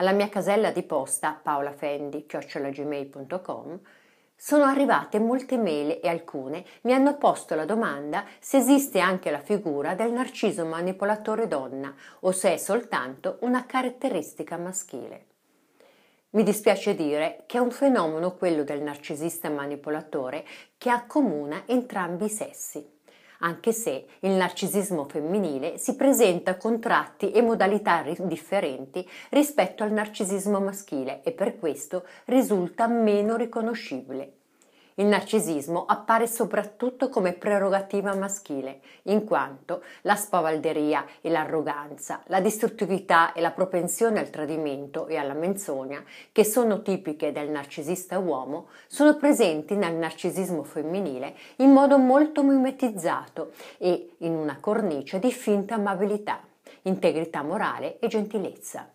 alla mia casella di posta paolafendi.gmail.com sono arrivate molte mail e alcune mi hanno posto la domanda se esiste anche la figura del narciso manipolatore donna o se è soltanto una caratteristica maschile. Mi dispiace dire che è un fenomeno quello del narcisista manipolatore che accomuna entrambi i sessi anche se il narcisismo femminile si presenta con tratti e modalità ri- differenti rispetto al narcisismo maschile e per questo risulta meno riconoscibile. Il narcisismo appare soprattutto come prerogativa maschile, in quanto la spavalderia e l'arroganza, la distruttività e la propensione al tradimento e alla menzogna, che sono tipiche del narcisista uomo, sono presenti nel narcisismo femminile in modo molto mimetizzato e in una cornice di finta amabilità, integrità morale e gentilezza.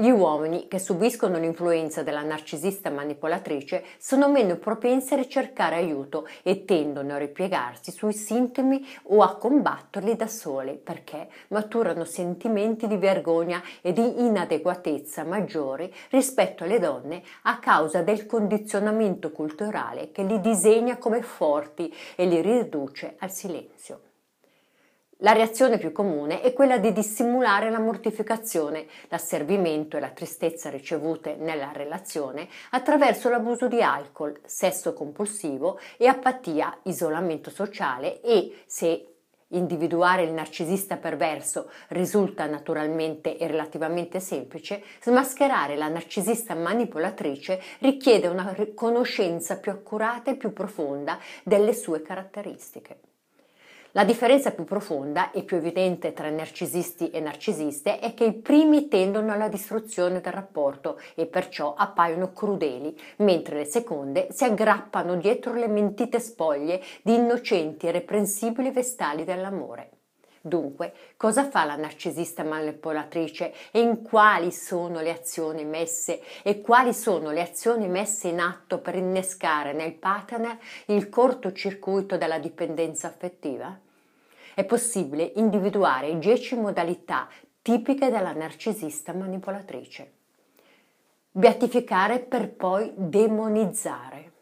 Gli uomini che subiscono l'influenza della narcisista manipolatrice sono meno propensi a ricercare aiuto e tendono a ripiegarsi sui sintomi o a combatterli da soli perché maturano sentimenti di vergogna e di inadeguatezza maggiori rispetto alle donne a causa del condizionamento culturale che li disegna come forti e li riduce al silenzio. La reazione più comune è quella di dissimulare la mortificazione, l'asservimento e la tristezza ricevute nella relazione attraverso l'abuso di alcol, sesso compulsivo e apatia, isolamento sociale e, se individuare il narcisista perverso risulta naturalmente e relativamente semplice, smascherare la narcisista manipolatrice richiede una conoscenza più accurata e più profonda delle sue caratteristiche. La differenza più profonda e più evidente tra narcisisti e narcisiste è che i primi tendono alla distruzione del rapporto e perciò appaiono crudeli, mentre le seconde si aggrappano dietro le mentite spoglie di innocenti e reprensibili vestali dell'amore. Dunque, cosa fa la narcisista manipolatrice e in quali sono le azioni messe e quali sono le azioni messe in atto per innescare nel partner il cortocircuito della dipendenza affettiva? È possibile individuare 10 modalità tipiche della narcisista manipolatrice. Beatificare per poi demonizzare.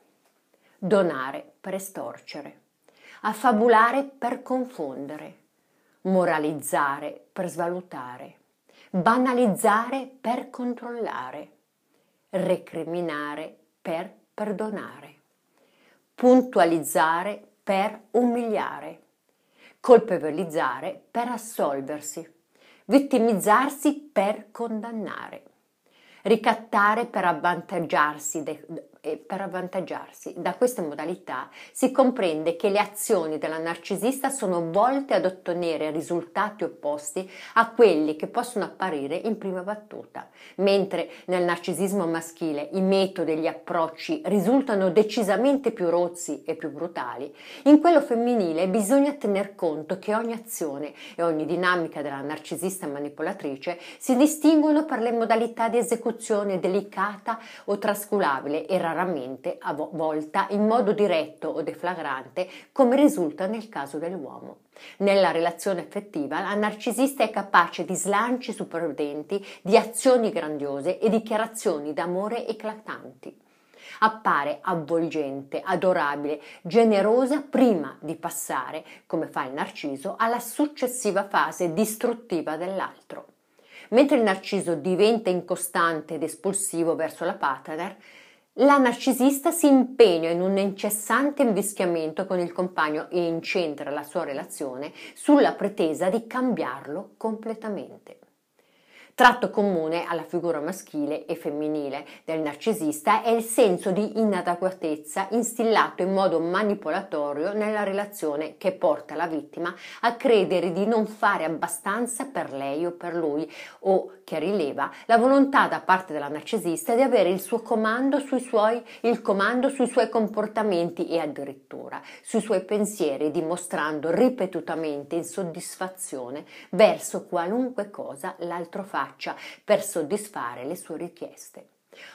Donare per estorcere. Affabulare per confondere moralizzare per svalutare, banalizzare per controllare, recriminare per perdonare, puntualizzare per umiliare, colpevolizzare per assolversi, vittimizzarsi per condannare, ricattare per avvantaggiarsi de- per avvantaggiarsi. Da questa modalità si comprende che le azioni della narcisista sono volte ad ottenere risultati opposti a quelli che possono apparire in prima battuta, mentre nel narcisismo maschile i metodi e gli approcci risultano decisamente più rozzi e più brutali, in quello femminile bisogna tener conto che ogni azione e ogni dinamica della narcisista manipolatrice si distinguono per le modalità di esecuzione delicata o trasculabile e raramente raramente avvolta in modo diretto o deflagrante come risulta nel caso dell'uomo. Nella relazione affettiva la narcisista è capace di slanci superdenti, di azioni grandiose e dichiarazioni d'amore eclatanti appare avvolgente, adorabile, generosa prima di passare, come fa il narciso, alla successiva fase distruttiva dell'altro. Mentre il narciso diventa incostante ed espulsivo verso la partner, la narcisista si impegna in un incessante invischiamento con il compagno e incentra la sua relazione sulla pretesa di cambiarlo completamente. Tratto comune alla figura maschile e femminile del narcisista è il senso di inadeguatezza instillato in modo manipolatorio nella relazione che porta la vittima a credere di non fare abbastanza per lei o per lui o che rileva la volontà da parte della narcisista di avere il suo comando sui suoi, il comando sui suoi comportamenti e addirittura sui suoi pensieri dimostrando ripetutamente insoddisfazione verso qualunque cosa l'altro fa faccia per soddisfare le sue richieste.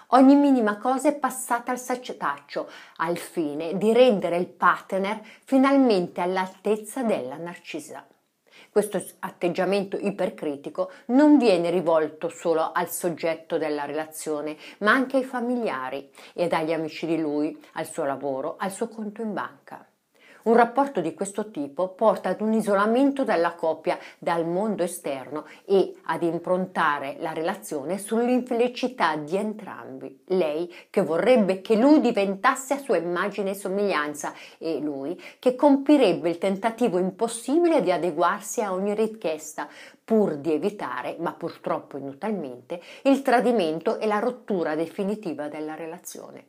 Ogni minima cosa è passata al sacetaccio al fine di rendere il partner finalmente all'altezza della narcisa. Questo atteggiamento ipercritico non viene rivolto solo al soggetto della relazione, ma anche ai familiari e agli amici di lui, al suo lavoro, al suo conto in banca. Un rapporto di questo tipo porta ad un isolamento della coppia dal mondo esterno e ad improntare la relazione sull'infelicità di entrambi. Lei che vorrebbe che lui diventasse a sua immagine e somiglianza e lui che compirebbe il tentativo impossibile di adeguarsi a ogni richiesta pur di evitare, ma purtroppo inutilmente, il tradimento e la rottura definitiva della relazione.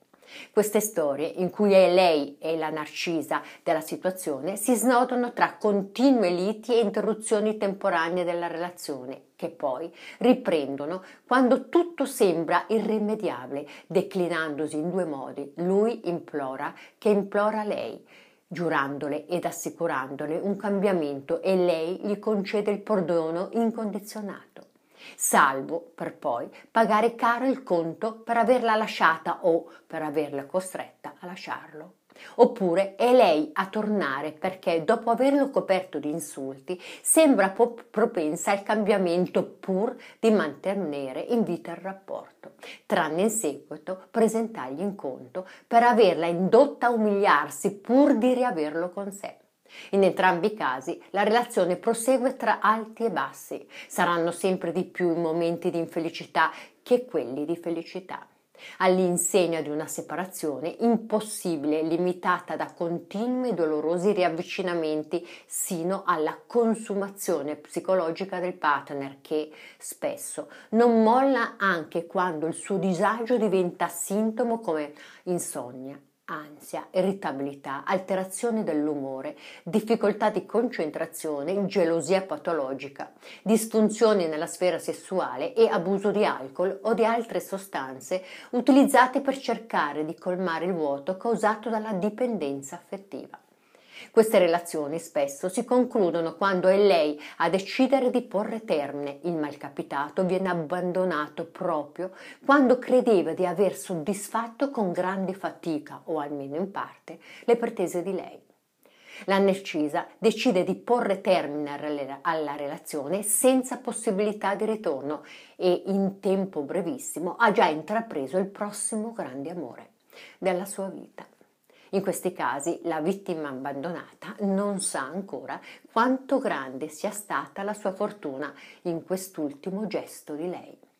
Queste storie, in cui è lei e la narcisa della situazione, si snodano tra continue liti e interruzioni temporanee della relazione, che poi riprendono quando tutto sembra irrimediabile, declinandosi in due modi. Lui implora, che implora lei giurandole ed assicurandole un cambiamento e lei gli concede il perdono incondizionato salvo per poi pagare caro il conto per averla lasciata o per averla costretta a lasciarlo. Oppure è lei a tornare perché, dopo averlo coperto di insulti, sembra propensa al cambiamento pur di mantenere in vita il rapporto, tranne in seguito presentargli in conto per averla indotta a umiliarsi pur di riaverlo con sé. In entrambi i casi la relazione prosegue tra alti e bassi, saranno sempre di più i momenti di infelicità che quelli di felicità. All'insegna di una separazione impossibile, limitata da continui e dolorosi riavvicinamenti sino alla consumazione psicologica del partner che spesso non molla anche quando il suo disagio diventa sintomo come insonnia, ansia, irritabilità, alterazioni dell'umore, difficoltà di concentrazione, gelosia patologica, disfunzioni nella sfera sessuale e abuso di alcol o di altre sostanze utilizzate per cercare di colmare il vuoto causato dalla dipendenza affettiva. Queste relazioni spesso si concludono quando è lei a decidere di porre termine. Il malcapitato viene abbandonato proprio quando credeva di aver soddisfatto con grande fatica, o almeno in parte, le pretese di lei. La narcisa decide di porre termine alla relazione senza possibilità di ritorno e in tempo brevissimo ha già intrapreso il prossimo grande amore della sua vita. In questi casi la vittima abbandonata non sa ancora quanto grande sia stata la sua fortuna in quest'ultimo gesto di lei.